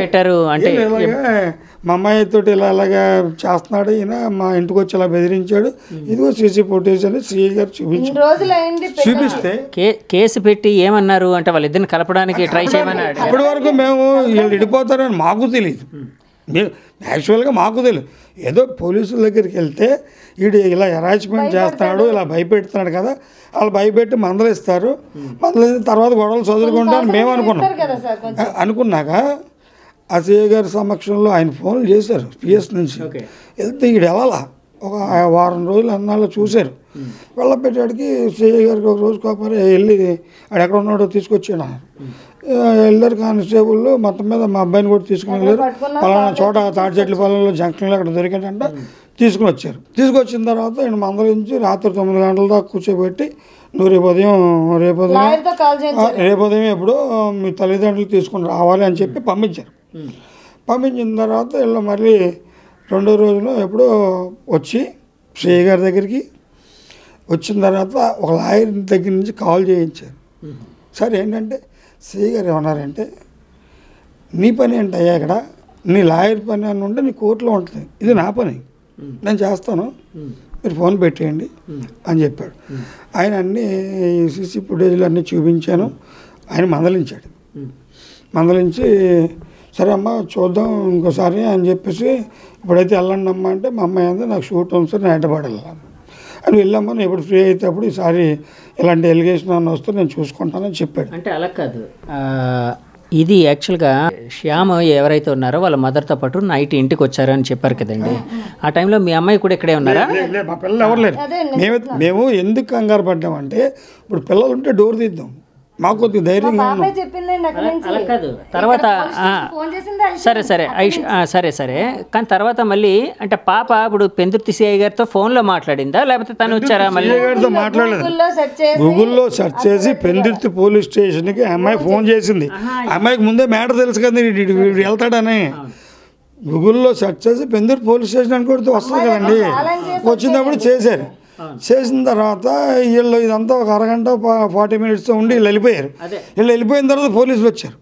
పెట్టారు అంటే మా అమ్మాయి తోటి ఇలా అలాగా చేస్తున్నాడు ఈయన మా ఇంటికి వచ్చి ఇలా బెదిరించాడు ఇదిగో సీసీ ఫుటేజ్ అని శ్రీ గారు చూపించారు చూపిస్తే కేసు పెట్టి ఏమన్నారు అంటే వాళ్ళిద్దరిని కలపడానికి ట్రై చేయమని అప్పటి వరకు మేము వీళ్ళు ఇడిపోతారని మాకు తెలియదు యాక్చువల్గా మాకు తెలియదు ఏదో పోలీసుల దగ్గరికి వెళ్తే వీడు ఇలా అరాచ్మెంట్ చేస్తున్నాడు ఇలా భయపెడుతున్నాడు కదా వాళ్ళు భయపెట్టి ఇస్తారు మందలు తర్వాత గొడవలు చదువుకుంటారు మేము అనుకున్నాం అనుకున్నాక ఆ గారి సమక్షంలో ఆయన ఫోన్లు చేశారు పిఎస్ నుంచి వెళ్తే ఇక్కడ వెళ్ళాలా ఒక వారం రోజులు అన్నాళ్ళు చూశారు వెళ్ళబెట్టాడికి సిఐ గారికి ఒక రోజు కాపారి వెళ్ళి ఆడు ఎక్కడ ఉన్నాడో తీసుకొచ్చాను వెళ్ళారు కానిస్టేబుల్ మొత్తం మీద మా అబ్బాయిని కూడా తీసుకుని వెళ్ళారు పలానా చోట తాటి చెట్ల పొలంలో జంక్షన్లో అక్కడ దొరికాడంట తీసుకుని వచ్చారు తీసుకొచ్చిన తర్వాత ఆయన మందలించి రాత్రి తొమ్మిది గంటల దాకా కూర్చోబెట్టి నువ్వు రేపు ఉదయం రేపు ఉదయం రేపు ఉదయం ఎప్పుడు మీ తల్లిదండ్రులు తీసుకుని రావాలి అని చెప్పి పంపించారు పంపించిన తర్వాత వీళ్ళు మళ్ళీ రెండో రోజులో ఎప్పుడో వచ్చి శ్రేయ గారి దగ్గరికి వచ్చిన తర్వాత ఒక లాయర్ దగ్గర నుంచి కాల్ చేయించారు సార్ ఏంటంటే శ్రీ గారు ఏమన్నారంటే నీ పని ఏంటయ్యా ఇక్కడ నీ లాయర్ పని అని ఉంటే నీ కోర్టులో ఉంటుంది ఇది నా పని నేను చేస్తాను మీరు ఫోన్ పెట్టేయండి అని చెప్పాడు ఆయన అన్ని సీసీ ఫుటేజ్లు అన్నీ చూపించాను ఆయన మందలించాడు మందలించి సరే అమ్మ చూద్దాం ఇంకోసారి అని చెప్పేసి ఇప్పుడైతే వెళ్ళండి అమ్మ అంటే మా అమ్మాయి అంతా నాకు షూట్ ఉంది సార్ హైదరాబాద్ వెళ్ళాను అని వెళ్ళాము నేను ఎప్పుడు ఫ్రీ అయితే అప్పుడు ఈసారి ఇలాంటి ఎలిగేషన్ అని వస్తే నేను చూసుకుంటానని చెప్పాడు అంటే అలా కాదు ఇది యాక్చువల్గా శ్యామ్ ఎవరైతే ఉన్నారో వాళ్ళ మదర్తో పాటు నైట్ ఇంటికి వచ్చారని చెప్పారు కదండి ఆ టైంలో మీ అమ్మాయి కూడా ఇక్కడే ఉన్నారా మా పిల్లలు ఎవరు లేరు మేము మేము ఎందుకు కంగారు పడ్డామంటే ఇప్పుడు పిల్లలు ఉంటే డోర్ తీద్దాం మాకు కొద్దిగా ధైర్యం తర్వాత సరే సరే సరే సరే కానీ తర్వాత మళ్ళీ అంటే పాప ఇప్పుడు పెందుర్తి సిఐ గారితో ఫోన్లో మాట్లాడిందా లేకపోతే తను వచ్చారా మళ్ళీ గారితో గూగుల్లో సెర్చ్ చేసి పెందుర్తి పోలీస్ స్టేషన్కి అమ్మాయి ఫోన్ చేసింది అమ్మాయికి ముందే మేడ తెలుసు కదా వెళ్తాడని గూగుల్లో సెర్చ్ చేసి పెందుర్తి పోలీస్ స్టేషన్ అని కూడా వస్తుంది కదండి వచ్చినప్పుడు చేశారు చేసిన తర్వాత వీళ్ళు ఇదంతా ఒక అరగంట ఫార్టీ మినిట్స్ ఉండి వీళ్ళు వెళ్ళిపోయారు వీళ్ళు వెళ్ళిపోయిన తర్వాత పోలీసులు వచ్చారు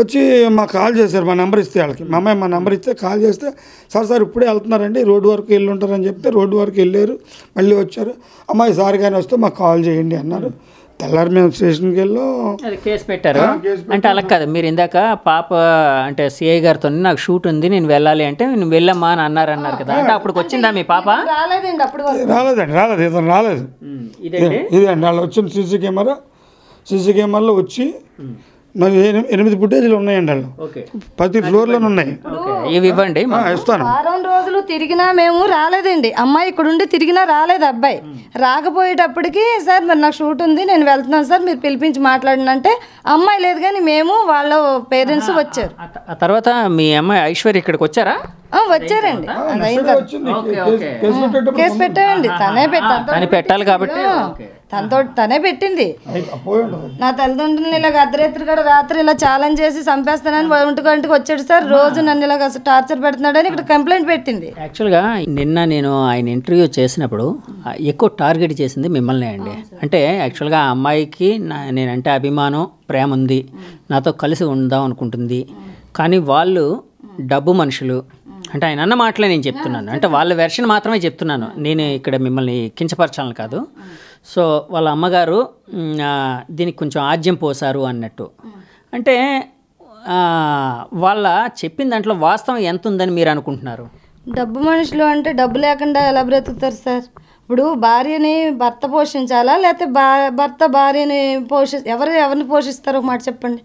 వచ్చి మాకు కాల్ చేశారు మా నెంబర్ ఇస్తే వాళ్ళకి మా అమ్మాయి మా నెంబర్ ఇస్తే కాల్ చేస్తే సార్ సార్ ఇప్పుడే వెళ్తున్నారండి రోడ్డు వరకు వెళ్ళి ఉంటారని చెప్తే రోడ్డు వరకు వెళ్ళారు మళ్ళీ వచ్చారు అమ్మాయి సార్ కానీ వస్తే మాకు కాల్ చేయండి అన్నారు తెల్లారి మేము స్టేషన్కి వెళ్ళాం కేసు పెట్టారు అంటే అలా కాదు మీరు ఇందాక పాప అంటే సిఐ గారితో నాకు షూట్ ఉంది నేను వెళ్ళాలి అంటే నేను వెళ్ళమ్మా అని అన్నారు అన్నారు కదా అంటే అప్పుడు వచ్చిందా మీ పాప రాలేదండి అప్పుడు రాలేదండి రాలేదు ఇతను రాలేదు ఇదే అండి వాళ్ళు వచ్చింది సీసీ కెమెరా సీసీ కెమెరాలో వచ్చి నాకు ఎనిమిది ఫుటేజీలు ఉన్నాయండి వాళ్ళు ప్రతి ఫ్లోర్లో ఉన్నాయి ఇవి ఇవ్వండి ఇస్తాను వారం రోజులు తిరిగినా మేము రాలేదండి అమ్మాయి ఇక్కడ ఉండి తిరిగినా రాలేదు అబ్బాయి రాకపోయేటప్పటికి సార్ మరి నాకు షూట్ ఉంది నేను వెళ్తున్నాను సార్ మీరు పిలిపించి అంటే అమ్మాయి లేదు కానీ మేము వాళ్ళ పేరెంట్స్ వచ్చారు తర్వాత మీ అమ్మాయి ఐశ్వర్య ఇక్కడికి వచ్చారా వచ్చారండి కేసు పెట్టామండి తనే పెట్టాలి పెట్టాలి కాబట్టి తనతో తనే పెట్టింది నా తల్లిదండ్రులను ఇలా అర్ధరాత్రి కూడా రాత్రి ఇలా ఛాలెంజ్ చేసి చంపేస్తానని ఒంటికంటికి వచ్చాడు సార్ రోజు నన్ను ఇలాగ టార్చర్ పెడుతున్నాడని ఇక్కడ కంప్లైంట్ పెట్టింది యాక్చువల్గా నిన్న నేను ఆయన ఇంటర్వ్యూ చేసినప్పుడు ఎక్కువ టార్గెట్ చేసింది మిమ్మల్ని అండి అంటే యాక్చువల్గా ఆ అమ్మాయికి నేనంటే అభిమానం ప్రేమ ఉంది నాతో కలిసి ఉందాం అనుకుంటుంది కానీ వాళ్ళు డబ్బు మనుషులు అంటే ఆయన అన్న మాటలే నేను చెప్తున్నాను అంటే వాళ్ళ వెర్షన్ మాత్రమే చెప్తున్నాను నేను ఇక్కడ మిమ్మల్ని కించపరచాలని కాదు సో వాళ్ళ అమ్మగారు దీనికి కొంచెం ఆజ్యం పోసారు అన్నట్టు అంటే వాళ్ళ చెప్పిన దాంట్లో వాస్తవం ఎంత ఉందని మీరు అనుకుంటున్నారు డబ్బు మనుషులు అంటే డబ్బు లేకుండా ఎలా బ్రతుకుతారు సార్ ఇప్పుడు భార్యని భర్త పోషించాలా లేకపోతే భర్త భార్యని పోషి ఎవరు ఎవరిని పోషిస్తారు ఒక మాట చెప్పండి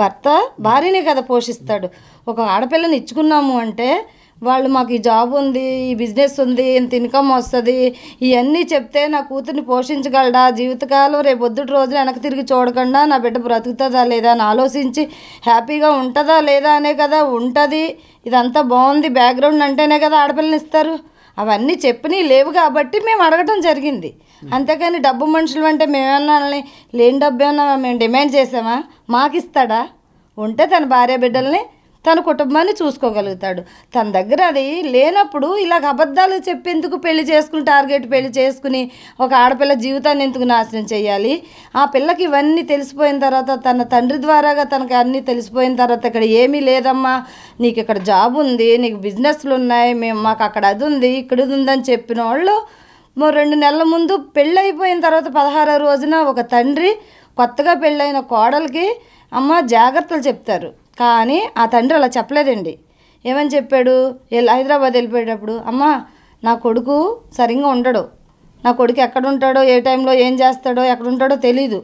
భర్త భార్యనే కదా పోషిస్తాడు ఒక ఆడపిల్లని ఇచ్చుకున్నాము అంటే వాళ్ళు మాకు ఈ జాబ్ ఉంది ఈ బిజినెస్ ఉంది ఇంత ఇన్కమ్ వస్తుంది ఇవన్నీ చెప్తే నా కూతుర్ని పోషించగలడా జీవితకాలం పొద్దుటి రోజున వెనక తిరిగి చూడకుండా నా బిడ్డ బ్రతుకుతుందా లేదా అని ఆలోచించి హ్యాపీగా ఉంటుందా లేదా అనే కదా ఉంటుంది ఇదంతా బాగుంది బ్యాక్గ్రౌండ్ అంటేనే కదా ఆడపిల్లని ఇస్తారు అవన్నీ చెప్పినవి లేవు కాబట్టి మేము అడగటం జరిగింది అంతేకాని డబ్బు మనుషులు అంటే మేమేమన్నా లేని డబ్బు ఏమన్నా మేము డిమాండ్ చేసామా మాకు ఇస్తాడా ఉంటే తన భార్య బిడ్డల్ని తన కుటుంబాన్ని చూసుకోగలుగుతాడు తన దగ్గర అది లేనప్పుడు ఇలాగ అబద్ధాలు చెప్పేందుకు పెళ్లి చేసుకుని టార్గెట్ పెళ్లి చేసుకుని ఒక ఆడపిల్ల జీవితాన్ని ఎందుకు నాశనం చేయాలి ఆ పిల్లకి ఇవన్నీ తెలిసిపోయిన తర్వాత తన తండ్రి ద్వారాగా తనకు అన్నీ తెలిసిపోయిన తర్వాత ఇక్కడ ఏమీ లేదమ్మా నీకు ఇక్కడ జాబ్ ఉంది నీకు బిజినెస్లు ఉన్నాయి మేము మాకు అక్కడ అది ఉంది ఇక్కడ ఉందని చెప్పిన వాళ్ళు రెండు నెలల ముందు పెళ్ళి అయిపోయిన తర్వాత పదహారవ రోజున ఒక తండ్రి కొత్తగా పెళ్ళైన కోడలికి అమ్మ జాగ్రత్తలు చెప్తారు కానీ ఆ తండ్రి అలా చెప్పలేదండి ఏమని చెప్పాడు హైదరాబాద్ వెళ్ళిపోయేటప్పుడు అమ్మ నా కొడుకు సరిగ్గా ఉండడు నా కొడుకు ఎక్కడ ఉంటాడో ఏ టైంలో ఏం చేస్తాడో ఎక్కడ ఉంటాడో తెలీదు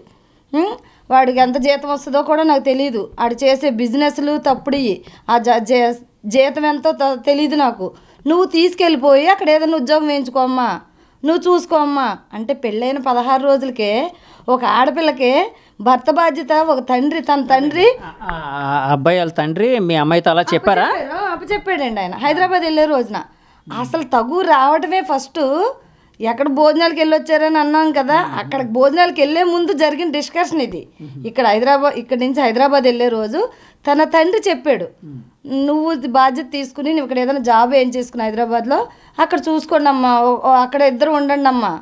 వాడికి ఎంత జీతం వస్తుందో కూడా నాకు తెలియదు ఆడు చేసే బిజినెస్లు తప్పుడివి ఆ జీతం ఎంతో తెలీదు నాకు నువ్వు తీసుకెళ్ళిపోయి అక్కడ ఏదైనా ఉద్యోగం వేయించుకోమ్మా నువ్వు చూసుకోమ్మా అంటే పెళ్ళైన పదహారు రోజులకే ఒక ఆడపిల్లకే భర్త బాధ్యత ఒక తండ్రి తన తండ్రి అబ్బాయి వాళ్ళ తండ్రి మీ అమ్మాయితో అలా చెప్పారా చెప్పాడండి ఆయన హైదరాబాద్ వెళ్ళే రోజున అసలు తగు రావడమే ఫస్ట్ ఎక్కడ భోజనాలకు వెళ్ళొచ్చారని అన్నాం కదా అక్కడ భోజనాలకు వెళ్ళే ముందు జరిగిన డిస్కషన్ ఇది ఇక్కడ హైదరాబాద్ ఇక్కడ నుంచి హైదరాబాద్ వెళ్ళే రోజు తన తండ్రి చెప్పాడు నువ్వు బాధ్యత తీసుకుని నువ్వు ఇక్కడ ఏదైనా జాబ్ ఏం చేసుకుని హైదరాబాద్లో అక్కడ చూసుకోండి అమ్మా అక్కడ ఇద్దరు ఉండండి అమ్మా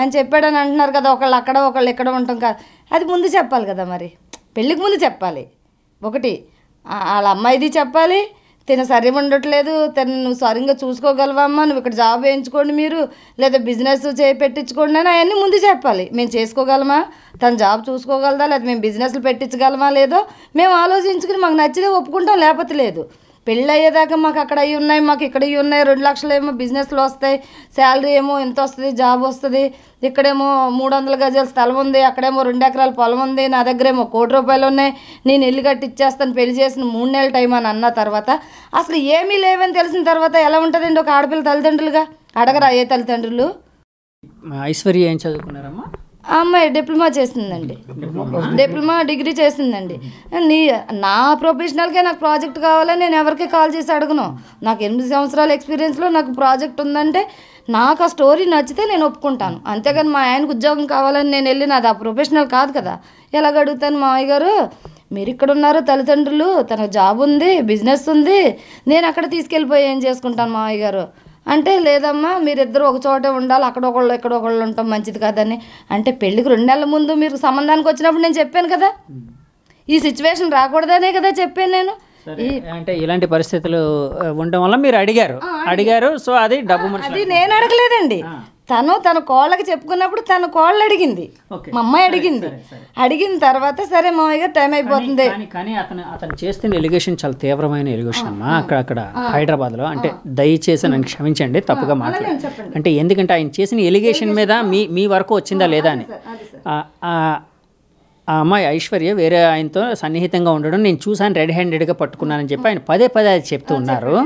అని చెప్పాడని అంటున్నారు కదా ఒకళ్ళు అక్కడ ఒకళ్ళు ఇక్కడ ఉంటాం కదా అది ముందు చెప్పాలి కదా మరి పెళ్ళికి ముందు చెప్పాలి ఒకటి వాళ్ళ అమ్మాయిది చెప్పాలి తిన సరి ఉండట్లేదు తను నువ్వు సరిగ్గా చూసుకోగలవమ్మా నువ్వు ఇక్కడ జాబ్ వేయించుకోండి మీరు లేదా బిజినెస్ చే పెట్టించుకోండి అని అవన్నీ ముందు చెప్పాలి మేము చేసుకోగలమా తన జాబ్ చూసుకోగలదా లేదా మేము బిజినెస్లు పెట్టించగలమా లేదో మేము ఆలోచించుకుని మాకు నచ్చితే ఒప్పుకుంటాం లేకపోతే లేదు పెళ్ళి అయ్యేదాకా మాకు అక్కడ అవి ఉన్నాయి మాకు ఇక్కడ ఇవి ఉన్నాయి రెండు లక్షలు ఏమో బిజినెస్లు వస్తాయి శాలరీ ఏమో ఎంత వస్తుంది జాబ్ వస్తుంది ఇక్కడేమో మూడు వందల గజాల స్థలం ఉంది అక్కడేమో రెండు ఎకరాల పొలం ఉంది నా దగ్గర ఏమో కోటి రూపాయలు ఉన్నాయి నేను ఇల్లు ఇచ్చేస్తాను పెళ్లి చేసిన మూడు నెలల టైం అని అన్న తర్వాత అసలు ఏమీ లేవని తెలిసిన తర్వాత ఎలా ఉంటుందండి ఒక ఆడపిల్ల తల్లిదండ్రులుగా అడగరా ఏ తల్లిదండ్రులు ఐశ్వర్య ఏం చదువుకున్నారమ్మా ఆ అమ్మాయి డిప్లొమా చేసిందండి డిప్లొమా డిగ్రీ చేసిందండి నీ నా ప్రొఫెషనల్కే నాకు ప్రాజెక్ట్ కావాలని నేను ఎవరికి కాల్ చేసి అడగను నాకు ఎనిమిది సంవత్సరాల ఎక్స్పీరియన్స్లో నాకు ప్రాజెక్ట్ ఉందంటే నాకు ఆ స్టోరీ నచ్చితే నేను ఒప్పుకుంటాను అంతేగాని మా ఆయనకు ఉద్యోగం కావాలని నేను వెళ్ళి నాది ఆ ప్రొఫెషనల్ కాదు కదా ఎలాగ అడుగుతాను మా అయ్యగారు మీరు ఇక్కడ ఉన్నారు తల్లిదండ్రులు తనకు జాబ్ ఉంది బిజినెస్ ఉంది నేను అక్కడ తీసుకెళ్ళిపోయి ఏం చేసుకుంటాను మా గారు అంటే లేదమ్మా మీరిద్దరు ఒక చోటే ఉండాలి అక్కడ ఒకళ్ళు ఇక్కడ ఒకళ్ళు ఉంటాం మంచిది కదని అంటే పెళ్ళికి రెండు నెలల ముందు మీరు సంబంధానికి వచ్చినప్పుడు నేను చెప్పాను కదా ఈ సిచ్యువేషన్ రాకూడదనే కదా చెప్పాను నేను అంటే ఇలాంటి పరిస్థితులు ఉండడం వల్ల మీరు అడిగారు అడిగారు సో అది డబ్బు అది నేను అడగలేదండి తను తన కోళ్ళకి చెప్పుకున్నప్పుడు తన కోళ్ళు అడిగింది మా అమ్మాయి అడిగింది అడిగిన తర్వాత సరే మా గారు టైం అయిపోతుంది కానీ అతను అతను చేస్తున్న ఎలిగేషన్ చాలా తీవ్రమైన ఎలిగేషన్ అమ్మా అక్కడ అక్కడ హైదరాబాద్ లో అంటే దయచేసి నన్ను క్షమించండి తప్పుగా మాట్లాడండి అంటే ఎందుకంటే ఆయన చేసిన ఎలిగేషన్ మీద మీ మీ వరకు వచ్చిందా లేదా అని ఆ అమ్మాయి ఐశ్వర్య వేరే ఆయనతో సన్నిహితంగా ఉండడం నేను చూసాను రెడ్ హ్యాండెడ్గా పట్టుకున్నానని చెప్పి ఆయన పదే పదే అది చెప్తూ ఉన్నారు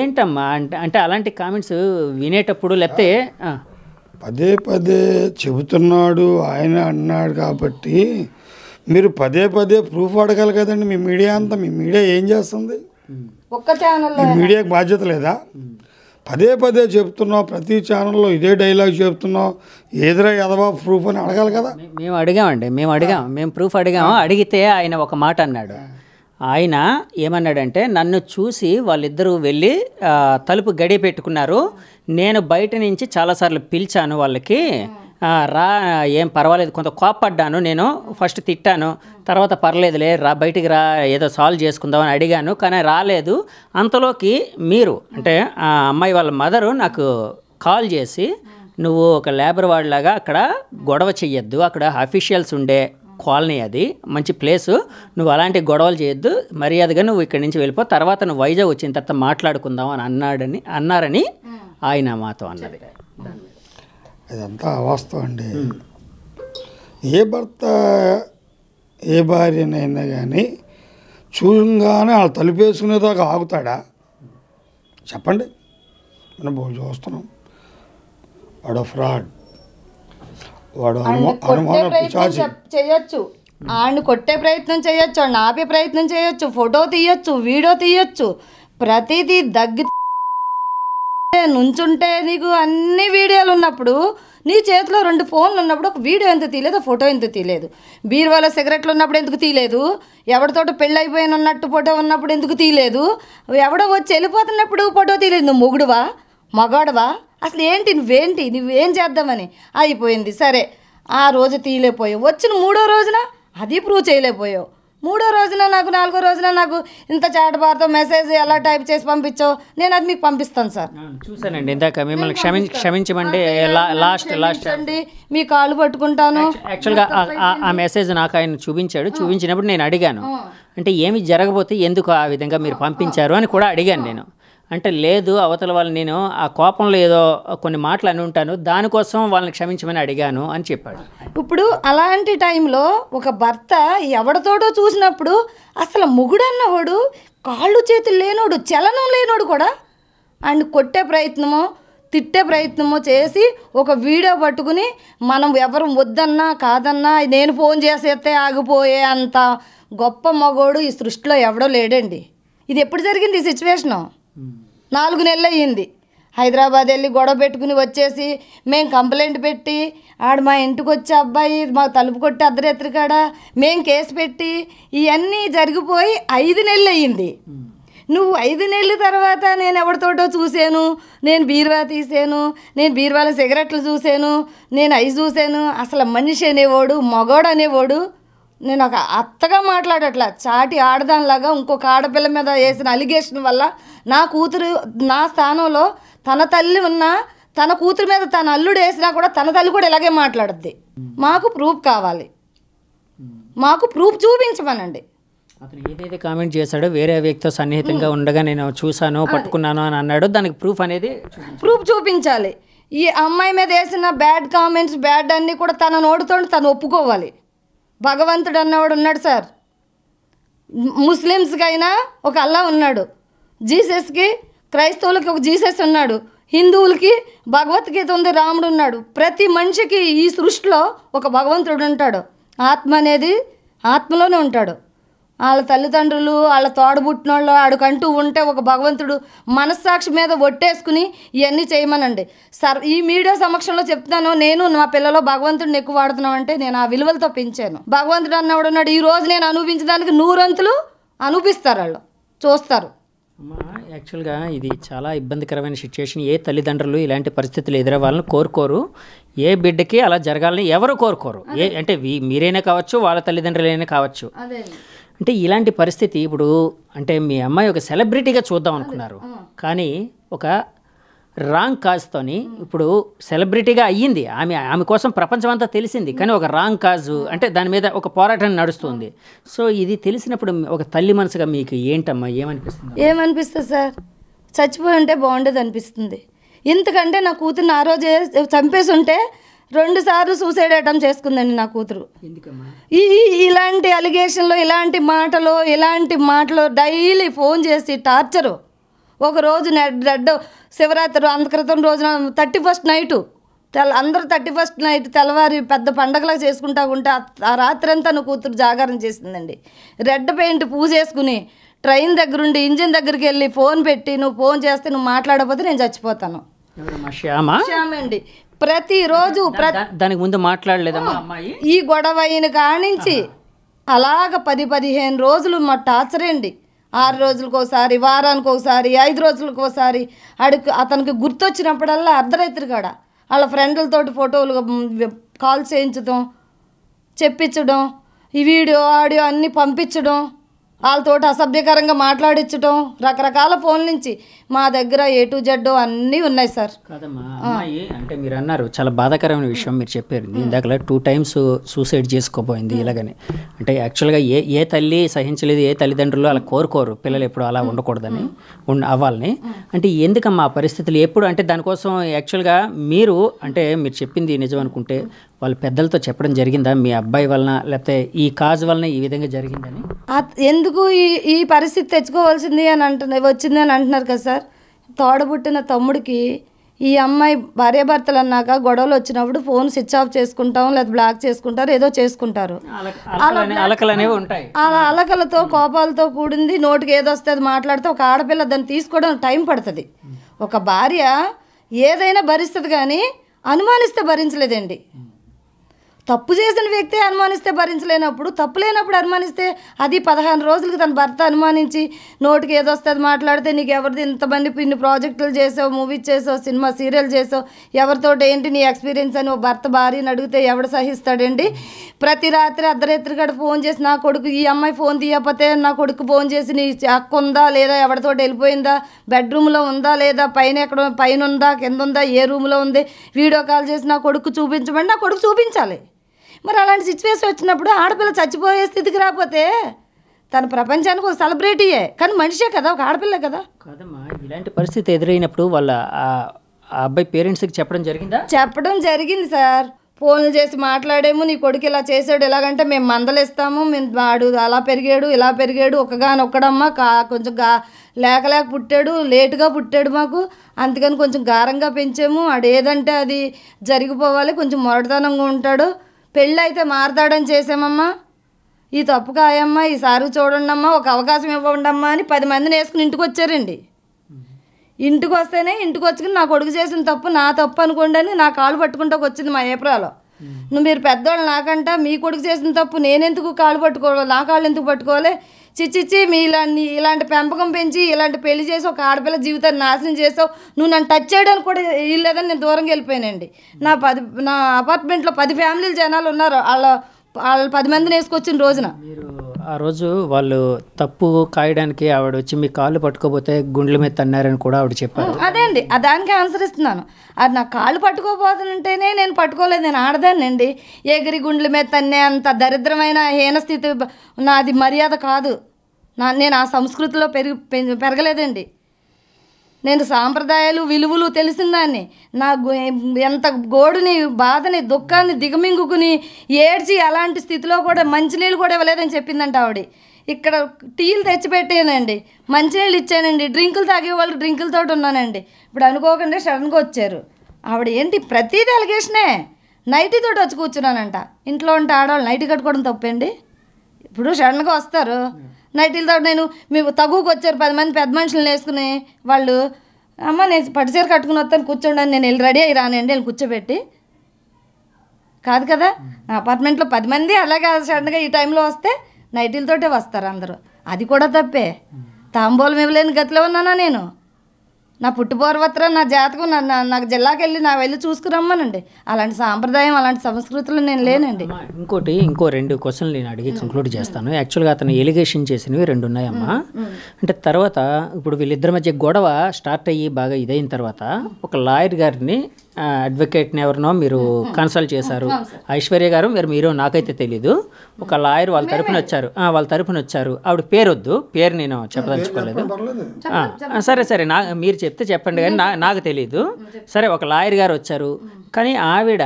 ఏంటమ్మా అంటే అంటే అలాంటి కామెంట్స్ వినేటప్పుడు లేకపోతే పదే పదే చెబుతున్నాడు ఆయన అన్నాడు కాబట్టి మీరు పదే పదే ప్రూఫ్ అడగాలి కదండి మీ మీడియా అంతా మీ మీడియా ఏం చేస్తుంది ఒక్క ఛానల్ మీడియాకి బాధ్యత లేదా పదే పదే చెప్తున్నావు ప్రతి ఛానల్లో ఇదే డైలాగ్ చెప్తున్నావు ఎదురా ఎదవా ప్రూఫ్ అని అడగాలి కదా మేము అడిగామండి మేము అడిగాం మేము ప్రూఫ్ అడిగాము అడిగితే ఆయన ఒక మాట అన్నాడు ఆయన ఏమన్నాడంటే నన్ను చూసి వాళ్ళిద్దరూ వెళ్ళి తలుపు గడి పెట్టుకున్నారు నేను బయట నుంచి చాలాసార్లు పిలిచాను వాళ్ళకి రా ఏం పర్వాలేదు కొంత కోపడ్డాను నేను ఫస్ట్ తిట్టాను తర్వాత పర్లేదులే రా బయటికి రా ఏదో సాల్వ్ చేసుకుందామని అడిగాను కానీ రాలేదు అంతలోకి మీరు అంటే ఆ అమ్మాయి వాళ్ళ మదరు నాకు కాల్ చేసి నువ్వు ఒక లేబర్ వాడిలాగా అక్కడ గొడవ చెయ్యొద్దు అక్కడ అఫీషియల్స్ ఉండే కాలనీ అది మంచి ప్లేసు నువ్వు అలాంటి గొడవలు చేయొద్దు మర్యాదగా నువ్వు ఇక్కడి నుంచి వెళ్ళిపో తర్వాత నువ్వు వైజాగ్ వచ్చిన తర్వాత మాట్లాడుకుందాం అని అన్నాడని అన్నారని ఆయన మాతో అన్నది ఇదంతా అవాస్తవం అండి ఏ భర్త ఏ భార్యనైనా కానీ చూడంగానే వాళ్ళు తలుపేసుకునేదాకా ఆగుతాడా చెప్పండి మనం చూస్తున్నాం వాడు ఫ్రాడ్ వాడు అనుమాన చేయొచ్చు ఆయన కొట్టే ప్రయత్నం చేయొచ్చు ఆపే ప్రయత్నం చేయొచ్చు ఫోటో తీయొచ్చు వీడియో తీయొచ్చు ప్రతిదీ దగ్గర నుంచుంటే నీకు అన్ని వీడియోలు ఉన్నప్పుడు నీ చేతిలో రెండు ఫోన్లు ఉన్నప్పుడు ఒక వీడియో ఎంత తీయలేదు ఫోటో ఎంత తీయలేదు బీరువాలో సిగరెట్లు ఉన్నప్పుడు ఎందుకు తీయలేదు ఎవరితోటి పెళ్ళి అయిపోయిన ఉన్నట్టు ఫోటో ఉన్నప్పుడు ఎందుకు తీయలేదు ఎవడో వచ్చి వెళ్ళిపోతున్నప్పుడు ఫోటో తీయలేదు నువ్వు మొగుడువా మగాడవా అసలు ఏంటి నువ్వేంటి నువ్వేం చేద్దామని అయిపోయింది సరే ఆ రోజు తీయలేకపోయావు వచ్చిన మూడో రోజున అది ప్రూవ్ చేయలేకపోయావు మూడో రోజున నాకు నాలుగో రోజున నాకు ఇంత చాటబార్తో మెసేజ్ ఎలా టైప్ చేసి పంపించో నేను అది మీకు పంపిస్తాను సార్ చూసానండి ఇందాక మిమ్మల్ని క్షమించి క్షమించమండి లాస్ట్ లాస్ట్ అండి మీ కాళ్ళు పట్టుకుంటాను యాక్చువల్గా ఆ మెసేజ్ నాకు ఆయన చూపించాడు చూపించినప్పుడు నేను అడిగాను అంటే ఏమి జరగబోతే ఎందుకు ఆ విధంగా మీరు పంపించారు అని కూడా అడిగాను నేను అంటే లేదు అవతల వాళ్ళు నేను ఆ కోపంలో ఏదో కొన్ని మాటలు అని ఉంటాను దానికోసం వాళ్ళని క్షమించమని అడిగాను అని చెప్పాడు ఇప్పుడు అలాంటి టైంలో ఒక భర్త ఎవడితోటో చూసినప్పుడు అసలు ముగుడన్నవాడు కాళ్ళు చేతులు లేనోడు చలనం లేనోడు కూడా అండ్ కొట్టే ప్రయత్నమో తిట్టే ప్రయత్నమో చేసి ఒక వీడియో పట్టుకుని మనం ఎవరు వద్దన్నా కాదన్నా నేను ఫోన్ చేసేస్తే ఆగిపోయే అంత గొప్ప మగోడు ఈ సృష్టిలో ఎవడో లేడండి ఇది ఎప్పుడు జరిగింది ఈ సిచ్యువేషను నాలుగు నెలలు అయ్యింది హైదరాబాద్ వెళ్ళి గొడవ పెట్టుకుని వచ్చేసి మేము కంప్లైంట్ పెట్టి ఆడ మా ఇంటికి వచ్చే అబ్బాయి మాకు తలుపు కొట్టి అర్ధరాత్రి కాడ మేము కేసు పెట్టి ఇవన్నీ జరిగిపోయి ఐదు నెలలు అయ్యింది నువ్వు ఐదు నెలల తర్వాత నేను ఎవరితోటో చూశాను నేను బీరువా తీసాను నేను బీర్వాల సిగరెట్లు చూశాను నేను అవి చూశాను అసలు మనిషి అనేవాడు మగోడు అనేవాడు నేను ఒక అత్తగా మాట్లాడట్లా చాటి ఆడదానిలాగా ఇంకొక ఆడపిల్ల మీద వేసిన అలిగేషన్ వల్ల నా కూతురు నా స్థానంలో తన తల్లి ఉన్నా తన కూతురు మీద తన అల్లుడు వేసినా కూడా తన తల్లి కూడా ఇలాగే మాట్లాడుద్ది మాకు ప్రూఫ్ కావాలి మాకు ప్రూఫ్ చూపించమనండి అతను ఏదైతే కామెంట్ చేశాడో వేరే వ్యక్తితో సన్నిహితంగా ఉండగా నేను చూశాను పట్టుకున్నాను అని అన్నాడు దానికి ప్రూఫ్ అనేది ప్రూఫ్ చూపించాలి ఈ అమ్మాయి మీద వేసిన బ్యాడ్ కామెంట్స్ బ్యాడ్ అన్నీ కూడా తన నోటితో తను ఒప్పుకోవాలి భగవంతుడు అన్నవాడు ఉన్నాడు సార్ ముస్లిమ్స్కైనా ఒక అల్లా ఉన్నాడు జీసస్కి క్రైస్తవులకి ఒక జీసస్ ఉన్నాడు హిందువులకి భగవద్గీత ఉంది రాముడు ఉన్నాడు ప్రతి మనిషికి ఈ సృష్టిలో ఒక భగవంతుడు ఉంటాడు ఆత్మ అనేది ఆత్మలోనే ఉంటాడు వాళ్ళ తల్లిదండ్రులు వాళ్ళ తోడబుట్టినోళ్ళు ఆడుకంటూ ఉంటే ఒక భగవంతుడు మనస్సాక్షి మీద ఒట్టేసుకుని ఇవన్నీ చేయమనండి సర్ ఈ మీడియా సమక్షంలో చెప్తున్నాను నేను నా పిల్లలో భగవంతుడిని ఎక్కువ వాడుతున్నాం అంటే నేను ఆ విలువలతో పెంచాను భగవంతుడు అన్నవాడు ఉన్నాడు ఈ రోజు నేను అనుభవించడానికి నూరంతులు అనుపిస్తారు వాళ్ళు చూస్తారు యాక్చువల్గా ఇది చాలా ఇబ్బందికరమైన సిచ్యువేషన్ ఏ తల్లిదండ్రులు ఇలాంటి పరిస్థితులు ఎదురవ్వాలని కోరుకోరు ఏ బిడ్డకి అలా జరగాలని ఎవరు కోరుకోరు ఏ అంటే మీరైనా కావచ్చు వాళ్ళ తల్లిదండ్రులైనా కావచ్చు అంటే ఇలాంటి పరిస్థితి ఇప్పుడు అంటే మీ అమ్మాయి ఒక సెలబ్రిటీగా చూద్దాం అనుకున్నారు కానీ ఒక రాంగ్ కాజ్తోని ఇప్పుడు సెలబ్రిటీగా అయ్యింది ఆమె ఆమె కోసం ప్రపంచం అంతా తెలిసింది కానీ ఒక రాంగ్ కాజు అంటే దాని మీద ఒక పోరాటం నడుస్తుంది సో ఇది తెలిసినప్పుడు ఒక తల్లి మనసుగా మీకు ఏంటమ్మా ఏమనిపిస్తుంది ఏమనిపిస్తుంది సార్ చచ్చిపోయి ఉంటే బాగుండేది అనిపిస్తుంది ఎందుకంటే నా కూతురు ఆ రోజు చంపేసి ఉంటే రెండు సార్లు సూసైడ్ అటెంప్ట్ చేసుకుందండి నా కూతురు ఈ ఇలాంటి అలిగేషన్లో ఇలాంటి మాటలు ఇలాంటి మాటలు డైలీ ఫోన్ చేసి టార్చరు ఒక రోజు రెడ్ శివరాత్రి అంత క్రితం రోజున థర్టీ ఫస్ట్ నైటు తెల్ల అందరూ థర్టీ ఫస్ట్ నైట్ తెల్లవారి పెద్ద పండగలా చేసుకుంటా ఉంటే ఆ రాత్రి అంతా నువ్వు కూతురు జాగారం చేసిందండి రెడ్ పెయింట్ పూజ చేసుకుని ట్రైన్ దగ్గరుండి ఇంజిన్ దగ్గరికి వెళ్ళి ఫోన్ పెట్టి నువ్వు ఫోన్ చేస్తే నువ్వు మాట్లాడకపోతే నేను చచ్చిపోతాను శ్యామ శ్యామండి ప్రతిరోజు దానికి ముందు మాట్లాడలేదమ్మా అమ్మాయి ఈ గొడవ అయిన కానించి అలాగ పది పదిహేను రోజులు మా టార్చరండి ఆరు రోజులకు ఒకసారి వారానికి ఒకసారి ఐదు రోజులకు ఒకసారి అడుగు అతనికి గుర్తొచ్చినప్పుడల్లా అర్ధరైతురు కాడ వాళ్ళ ఫ్రెండ్లతోటి ఫోటోలు కాల్ చేయించడం చెప్పించడం ఈ వీడియో ఆడియో అన్నీ పంపించడం వాళ్ళతోటి అసభ్యకరంగా మాట్లాడించటం రకరకాల ఫోన్ నుంచి మా దగ్గర ఏ టు జెడ్ అన్నీ ఉన్నాయి సార్ అంటే మీరు అన్నారు చాలా బాధాకరమైన విషయం మీరు చెప్పారు ఇందాక టూ టైమ్స్ సూసైడ్ చేసుకోబోయింది ఇలాగని అంటే యాక్చువల్గా ఏ ఏ తల్లి సహించలేదు ఏ తల్లిదండ్రులు అలా కోరుకోరు పిల్లలు ఎప్పుడు అలా ఉండకూడదని అవ్వాలని అంటే ఎందుకమ్మా పరిస్థితులు ఎప్పుడు అంటే దానికోసం యాక్చువల్గా మీరు అంటే మీరు చెప్పింది నిజం అనుకుంటే వాళ్ళ పెద్దలతో చెప్పడం జరిగిందా మీ అబ్బాయి వలన లేకపోతే ఈ కాజ్ వలన ఈ విధంగా జరిగిందని ఎందుకు ఈ ఈ పరిస్థితి తెచ్చుకోవాల్సింది అని అంటున్నా వచ్చింది అని అంటున్నారు కదా సార్ తోడబుట్టిన తమ్ముడికి ఈ అమ్మాయి భార్యాభర్తలు అన్నాక గొడవలు వచ్చినప్పుడు ఫోన్ స్విచ్ ఆఫ్ చేసుకుంటాం లేదా బ్లాక్ చేసుకుంటారు ఏదో చేసుకుంటారు అలా అలకలతో కోపాలతో కూడింది నోటికి ఏదో అది మాట్లాడితే ఒక ఆడపిల్ల దాన్ని తీసుకోవడం టైం పడుతుంది ఒక భార్య ఏదైనా భరిస్తుంది కానీ అనుమానిస్తే భరించలేదండి తప్పు చేసిన వ్యక్తే అనుమానిస్తే భరించలేనప్పుడు తప్పు లేనప్పుడు అనుమానిస్తే అది పదహారు రోజులకి తన భర్త అనుమానించి నోటికి వస్తుంది మాట్లాడితే నీకు ఎవరిది ఇంతమంది ఇన్ని ప్రాజెక్టులు చేసావు మూవీస్ చేసావు సినిమా సీరియల్ చేసావు ఎవరితో ఏంటి నీ ఎక్స్పీరియన్స్ అని ఓ భర్త భార్యని అడిగితే ఎవడు సహిస్తాడండి ప్రతి రాత్రి అర్ధరాత్రి గడ ఫోన్ చేసి నా కొడుకు ఈ అమ్మాయి ఫోన్ తీయకపోతే నా కొడుకు ఫోన్ చేసి నీ అక్క ఉందా లేదా ఎవరితో వెళ్ళిపోయిందా బెడ్రూమ్లో ఉందా లేదా పైన ఎక్కడ పైన ఉందా కింద ఉందా ఏ రూమ్లో ఉంది వీడియో కాల్ చేసి నా కొడుకు చూపించమండి నా కొడుకు చూపించాలి మరి అలాంటి సిచ్యువేషన్ వచ్చినప్పుడు ఆడపిల్ల చచ్చిపోయే స్థితికి రాకపోతే తన ప్రపంచానికి ఒక సెలబ్రిటీయే కానీ మనిషే కదా ఒక ఆడపిల్ల కదా కాదమ్మా ఇలాంటి పరిస్థితి ఎదురైనప్పుడు వాళ్ళ ఆ అబ్బాయి పేరెంట్స్కి చెప్పడం జరిగిందా చెప్పడం జరిగింది సార్ ఫోన్లు చేసి మాట్లాడేము నీ కొడుకు ఇలా చేశాడు ఎలాగంటే మేము మందలిస్తాము మేము వాడు అలా పెరిగాడు ఇలా పెరిగాడు ఒక్కగానొక్కడమ్మా కా కొంచెం గా లేక లేక పుట్టాడు లేటుగా పుట్టాడు మాకు అందుకని కొంచెం గారంగా పెంచాము వాడు ఏదంటే అది జరిగిపోవాలి కొంచెం మొరటతనంగా ఉంటాడు పెళ్ళైతే మారతాడని చేసామమ్మా ఈ తప్పు కాయమ్మా ఈసారి చూడండి చూడండమ్మా ఒక అవకాశం ఇవ్వండి అమ్మా అని పది మందిని వేసుకుని ఇంటికి వచ్చారండి ఇంటికి వస్తేనే ఇంటికి వచ్చుకుని నా కొడుకు చేసిన తప్పు నా తప్పు అనుకోండి అని నా కాలు పట్టుకుంటూ వచ్చింది మా ఏప్రాలో నువ్వు మీరు పెద్దవాళ్ళు నాకంట మీ కొడుకు చేసిన తప్పు నేనెందుకు కాలు పట్టుకోవాలి నా కాళ్ళు ఎందుకు పట్టుకోవాలి చిచ్చిచ్చి మీ ఇలాంటి ఇలాంటి పెంపకం పెంచి ఇలాంటి పెళ్లి చేసి ఒక ఆడపిల్ల జీవితాన్ని నాశనం చేసావు నువ్వు నన్ను టచ్ చేయడానికి కూడా వీల్లేదని నేను దూరంగా వెళ్ళిపోయానండి నా పది నా అపార్ట్మెంట్లో పది ఫ్యామిలీలు జనాలు ఉన్నారు వాళ్ళ వాళ్ళు పది మందిని వేసుకొచ్చిన రోజున ఆ రోజు వాళ్ళు తప్పు కాయడానికి ఆవిడ వచ్చి మీ కాళ్ళు పట్టుకోపోతే గుండెల మీద తన్నారని కూడా ఆవిడ చెప్పారు అదే అండి దానికి ఆన్సర్ ఇస్తున్నాను అది నా కాళ్ళు పట్టుకోపోతుంటేనే నేను పట్టుకోలేదు నేను ఆడదానండి ఎగిరి గుండెల మీద తన్నే అంత దరిద్రమైన హీనస్థితి నాది మర్యాద కాదు నా నేను ఆ సంస్కృతిలో పెరిగి పెరగలేదండి నేను సాంప్రదాయాలు విలువలు తెలిసిన దాన్ని నా ఎంత గోడుని బాధని దుఃఖాన్ని దిగమింగుకుని ఏడ్చి అలాంటి స్థితిలో కూడా మంచినీళ్ళు కూడా ఇవ్వలేదని చెప్పిందంట ఆవిడ ఇక్కడ టీలు తెచ్చిపెట్టానండి మంచినీళ్ళు ఇచ్చానండి డ్రింకులు తాగే వాళ్ళు డ్రింకులతో ఉన్నానండి ఇప్పుడు అనుకోకుండా సడన్గా వచ్చారు ఆవిడ ఏంటి ప్రతిదీ అలిగేషనే నైటీతో వచ్చి కూర్చున్నానంట ఇంట్లో ఉంటే ఆడవాళ్ళు నైటీ కట్టుకోవడం తప్పండి ఇప్పుడు సడన్గా వస్తారు నైటీలతో నేను మేము తగ్గుకు వచ్చారు పది మంది పెద్ద మనుషులు వేసుకుని వాళ్ళు అమ్మ నేను పట్టుచీర కట్టుకుని వస్తాను కూర్చోండి నేను వెళ్ళి రెడీ అయ్యి రానండి వెళ్ళి కూర్చోబెట్టి కాదు కదా అపార్ట్మెంట్లో పది మంది అలాగే సడన్గా ఈ టైంలో వస్తే నైటీలతోటే వస్తారు అందరూ అది కూడా తప్పే తాంబూలం ఇవ్వలేని గతిలో ఉన్నానా నేను నా పుట్టుపోర్వత్ర నా జాతకం నాకు జిల్లాకి వెళ్ళి నా వెళ్ళి రమ్మనండి అలాంటి సాంప్రదాయం అలాంటి సంస్కృతులు నేను లేనండి ఇంకోటి ఇంకో రెండు క్వశ్చన్లు నేను అడిగి కంక్లూడ్ చేస్తాను యాక్చువల్గా అతను ఎలిగేషన్ చేసినవి రెండు ఉన్నాయమ్మా అంటే తర్వాత ఇప్పుడు వీళ్ళిద్దరి మధ్య గొడవ స్టార్ట్ అయ్యి బాగా ఇదైన తర్వాత ఒక లాయర్ గారిని అడ్వకేట్ని ఎవరినో మీరు కన్సల్ట్ hmm, hmm. చేశారు hmm, ఐశ్వర్య గారు మీరు మీరు నాకైతే తెలీదు ఒక లాయర్ వాళ్ళ తరపున వచ్చారు వాళ్ళ తరపున వచ్చారు ఆవిడ పేరు వద్దు పేరు నేను చెప్పదలుచుకోలేదు సరే సరే నా మీరు చెప్తే చెప్పండి కానీ నాకు తెలీదు సరే ఒక లాయర్ గారు వచ్చారు కానీ ఆవిడ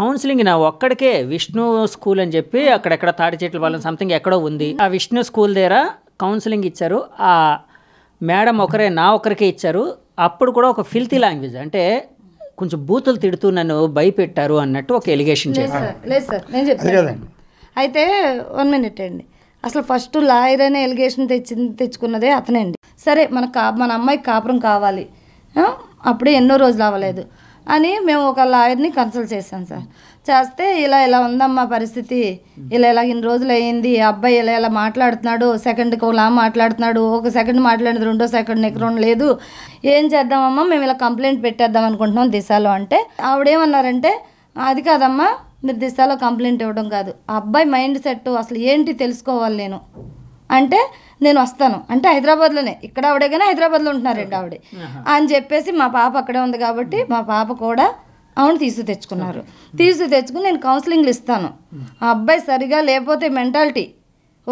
కౌన్సిలింగ్ నా ఒక్కడికే విష్ణు స్కూల్ అని చెప్పి అక్కడెక్కడ తాడి చెట్లు వాళ్ళ సంథింగ్ ఎక్కడో ఉంది ఆ విష్ణు స్కూల్ దగ్గర కౌన్సిలింగ్ ఇచ్చారు ఆ మేడం ఒకరే నా ఒకరికే ఇచ్చారు అప్పుడు కూడా ఒక ఫిల్తీ లాంగ్వేజ్ అంటే కొంచెం బూతులు తిడుతూ నన్ను భయపెట్టారు అన్నట్టు ఒక ఎలిగేషన్ చేశారు లేదు సార్ నేను అయితే వన్ మినిట్ అండి అసలు ఫస్ట్ లాయర్ అనే ఎలిగేషన్ తెచ్చి తెచ్చుకున్నదే అతనే అండి సరే మన కా మన అమ్మాయి కాపురం కావాలి అప్పుడే ఎన్నో రోజులు అవ్వలేదు అని మేము ఒక లాయర్ని కన్సల్ట్ చేశాం సార్ చేస్తే ఇలా ఇలా ఉందమ్మా పరిస్థితి ఇలా ఇలా ఇన్ని రోజులు అయ్యింది అబ్బాయి ఇలా ఇలా మాట్లాడుతున్నాడు సెకండ్కి ఒకలా మాట్లాడుతున్నాడు ఒక సెకండ్ మాట్లాడింది రెండో సెకండ్ ఎక్కడ లేదు ఏం చేద్దామమ్మా మేము ఇలా కంప్లైంట్ పెట్టేద్దాం అనుకుంటున్నాం దిశాలో అంటే ఆవిడేమన్నారంటే అది కాదమ్మా మీరు దిశాలో కంప్లైంట్ ఇవ్వడం కాదు ఆ అబ్బాయి మైండ్ సెట్ అసలు ఏంటి తెలుసుకోవాలి నేను అంటే నేను వస్తాను అంటే హైదరాబాద్లోనే ఇక్కడ ఆవిడే కానీ హైదరాబాద్లో ఉంటున్నారండి ఆవిడే అని చెప్పేసి మా పాప అక్కడే ఉంది కాబట్టి మా పాప కూడా అవును తీసి తెచ్చుకున్నారు తీసు తెచ్చుకుని నేను కౌన్సిలింగ్లు ఇస్తాను ఆ అబ్బాయి సరిగా లేకపోతే మెంటాలిటీ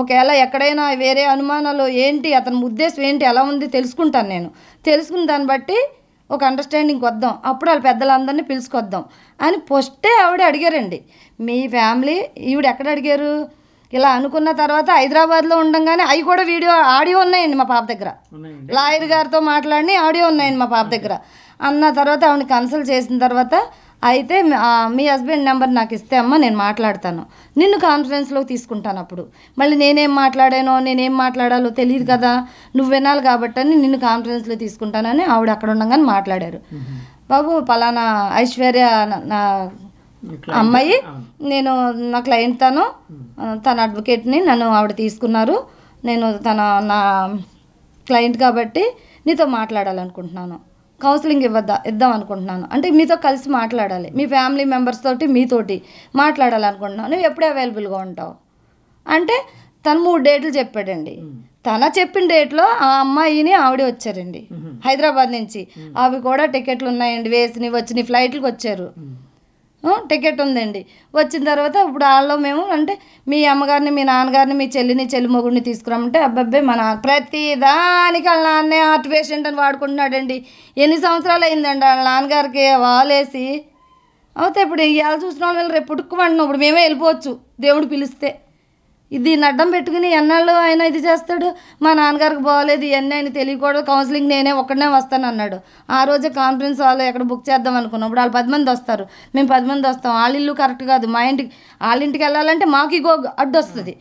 ఒకవేళ ఎక్కడైనా వేరే అనుమానాలు ఏంటి అతని ఉద్దేశం ఏంటి ఎలా ఉంది తెలుసుకుంటాను నేను తెలుసుకున్న దాన్ని బట్టి ఒక అండర్స్టాండింగ్కి వద్దాం అప్పుడు వాళ్ళ పెద్దలందరినీ పిలుచుకొద్దాం అని ఫస్టే ఆవిడ అడిగారండి మీ ఫ్యామిలీ ఈవిడ ఎక్కడ అడిగారు ఇలా అనుకున్న తర్వాత హైదరాబాద్లో ఉండగానే అవి కూడా వీడియో ఆడియో ఉన్నాయండి మా పాప దగ్గర లాయర్ గారితో మాట్లాడి ఆడియో ఉన్నాయండి మా పాప దగ్గర అన్న తర్వాత ఆవిడ కన్సల్ట్ చేసిన తర్వాత అయితే మీ హస్బెండ్ నెంబర్ నాకు ఇస్తే అమ్మ నేను మాట్లాడతాను నిన్ను కాన్ఫరెన్స్లో తీసుకుంటాను అప్పుడు మళ్ళీ నేనేం మాట్లాడానో నేనేం మాట్లాడాలో తెలియదు కదా నువ్వు వినాలి కాబట్టి నిన్ను కాన్ఫరెన్స్లో తీసుకుంటానని ఆవిడ అక్కడ ఉండగానే మాట్లాడారు బాబు పలానా ఐశ్వర్య నా అమ్మాయి నేను నా క్లయింట్ తను తన అడ్వకేట్ని నన్ను ఆవిడ తీసుకున్నారు నేను తన నా క్లయింట్ కాబట్టి నీతో మాట్లాడాలనుకుంటున్నాను కౌన్సిలింగ్ ఇవ్వద్దా ఇద్దాం అనుకుంటున్నాను అంటే మీతో కలిసి మాట్లాడాలి మీ ఫ్యామిలీ మెంబర్స్ తోటి మీతోటి మాట్లాడాలనుకుంటున్నాను నువ్వు ఎప్పుడు అవైలబుల్గా ఉంటావు అంటే తను మూడు డేట్లు చెప్పాడండి hmm. తన చెప్పిన డేట్లో ఆ అమ్మాయిని ఆవిడే వచ్చారండి hmm. హైదరాబాద్ నుంచి hmm. అవి కూడా టికెట్లు ఉన్నాయండి వేసినవి వచ్చిన ఫ్లైట్లకు వచ్చారు టికెట్ ఉందండి వచ్చిన తర్వాత ఇప్పుడు వాళ్ళు మేము అంటే మీ అమ్మగారిని మీ నాన్నగారిని మీ చెల్లిని చెల్లి మొగుడిని తీసుకురామంటే అబ్బాయి మన ప్రతి దానికి వాళ్ళ నాన్నే హార్ట్ పేషెంట్ అని వాడుకుంటున్నాడండి ఎన్ని సంవత్సరాలు అయిందండి వాళ్ళ నాన్నగారికి వాలేసి అవుతే ఇప్పుడు ఇవాళ చూసిన వాళ్ళు రేపు పుట్టుకోమంటున్నాం ఇప్పుడు మేమే వెళ్ళిపోవచ్చు దేవుడు పిలిస్తే దీన్ని అడ్డం పెట్టుకుని ఎన్నాళ్ళు ఆయన ఇది చేస్తాడు మా నాన్నగారికి బాగోలేదు ఇవన్నీ ఆయన తెలియకూడదు కౌన్సిలింగ్ నేనే ఒక్కడనే వస్తాను అన్నాడు ఆ రోజే కాన్ఫరెన్స్ హాల్ ఎక్కడ బుక్ చేద్దాం అనుకున్నాం ఇప్పుడు వాళ్ళు పది మంది వస్తారు మేము పది మంది వస్తాం వాళ్ళ ఇల్లు కరెక్ట్ కాదు మా ఇంటికి వాళ్ళ ఇంటికి వెళ్ళాలంటే మాకు ఇగో అడ్డు వస్తుంది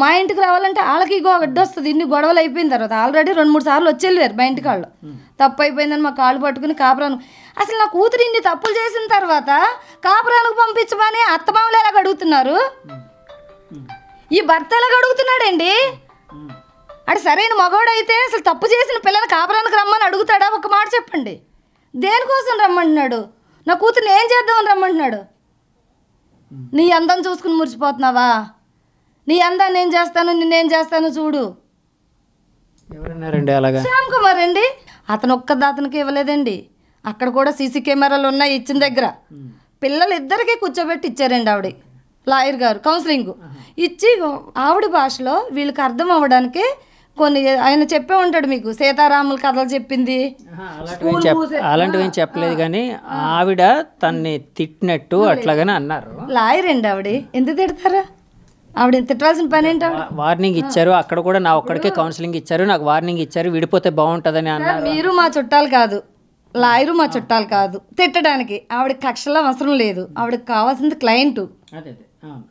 మా ఇంటికి రావాలంటే వాళ్ళకి ఇగో వస్తుంది ఇన్ని గొడవలు అయిపోయిన తర్వాత ఆల్రెడీ రెండు మూడు సార్లు వచ్చేళ్ళారు మా ఇంటికి వాళ్ళు తప్పు అయిపోయిందని మా కాళ్ళు పట్టుకుని కాపురాను అసలు నా కూతురు ఇన్ని తప్పులు చేసిన తర్వాత కాపురానికి పంపించమని అత్తమామలు ఎలాగ అడుగుతున్నారు ఈ భర్త ఎలాగ అడుగుతున్నాడండి అంటే సరైన మగవాడైతే అసలు తప్పు చేసిన పిల్లలు కాపురానికి రమ్మని అడుగుతాడా ఒక మాట చెప్పండి దేనికోసం రమ్మంటున్నాడు నా కూతురు ఏం చేద్దామని రమ్మంటున్నాడు నీ అందం చూసుకుని మురిచిపోతున్నావా నీ అందాన్ని నేను చేస్తాను నిన్నేం చేస్తాను చూడు శ్యామ్ కుమార్ అండి అతను ఒక్క దాతనికి ఇవ్వలేదండి అక్కడ కూడా సీసీ కెమెరాలు ఉన్నాయి ఇచ్చిన దగ్గర పిల్లలు ఇద్దరికీ కూర్చోబెట్టి ఇచ్చారండి ఆవిడ లాయర్ గారు కౌన్సిలింగ్ ఇచ్చి ఆవిడ భాషలో వీళ్ళకి అర్థం అవ్వడానికి కొన్ని ఆయన చెప్పే ఉంటాడు మీకు సీతారాముల కథలు చెప్పింది అలాంటివి చెప్పలేదు కానీ ఆవిడ తన్ని తిట్టినట్టు అట్లాగనే అన్నారు లాయర్ అండి ఆవిడ ఎందుకు తిడతారా ఆవిడ తిట్టాల్సిన పని ఏంటో వార్నింగ్ ఇచ్చారు అక్కడ కూడా నా ఒక్కడికే కౌన్సిలింగ్ ఇచ్చారు నాకు వార్నింగ్ ఇచ్చారు విడిపోతే బాగుంటుందని అన్నారు మీరు మా చుట్టాలు కాదు లాయరు మా చుట్టాలు కాదు తిట్టడానికి ఆవిడ కక్షలో అవసరం లేదు ఆవిడకి కావాల్సింది క్లయింట్ అదే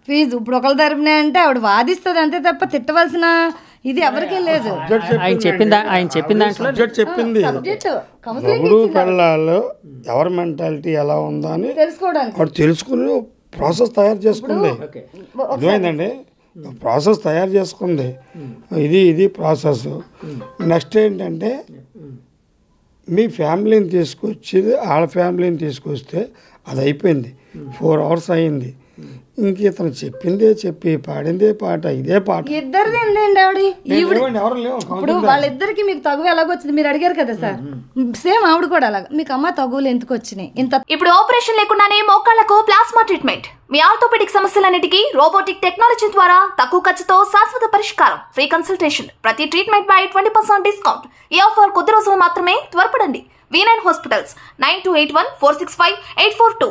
ఫీజు ఇప్పుడు ఒకళ్ళ తరపునే అంటే ఆవిడ వాదిస్తుంది అంతే తప్ప తిట్టవలసిన ఇది ఎవరికీ లేదు ఆయన ఆయన చెప్పింది దాంట్లో చెప్పింది ఎవరు పిల్లలు ఎవరి మెంటాలిటీ ఎలా ఉందా అని తెలుసుకోవడానికి తెలుసుకుని ప్రాసెస్ తయారు చేసుకుంది ఏమైందండి ప్రాసెస్ తయారు చేసుకుంది ఇది ఇది ప్రాసెస్ నెక్స్ట్ ఏంటంటే మీ ఫ్యామిలీని తీసుకొచ్చి వాళ్ళ ఫ్యామిలీని తీసుకొస్తే అది అయిపోయింది ఫోర్ అవర్స్ అయింది ఇంక ఇతను చెప్పిందే చెప్పి పాడిందే పాట ఇదే పాట ఇద్దరిది ఇప్పుడు వాళ్ళిద్దరికి మీకు తగువ ఎలాగొచ్చింది మీరు అడిగారు కదా సార్ సేమ్ ఆవిడ కూడా అలాగ మీకు అమ్మ తగువులు ఎందుకు వచ్చినాయి ఇంత ఇప్పుడు ఆపరేషన్ లేకుండానే మోకాళ్లకు ప్లాస్మా ట్రీట్మెంట్ మీ ఆర్థోపెడిక్ సమస్యలన్నిటికీ రోబోటిక్ టెక్నాలజీ ద్వారా తక్కువ ఖర్చుతో శాశ్వత పరిష్కారం ఫ్రీ కన్సల్టేషన్ ప్రతి ట్రీట్మెంట్ బై ట్వంటీ పర్సెంట్ డిస్కౌంట్ ఈ ఆఫర్ కొద్ది రోజులు మాత్రమే త్వరపడండి V nine hospitals nine two eight one four six five eight four two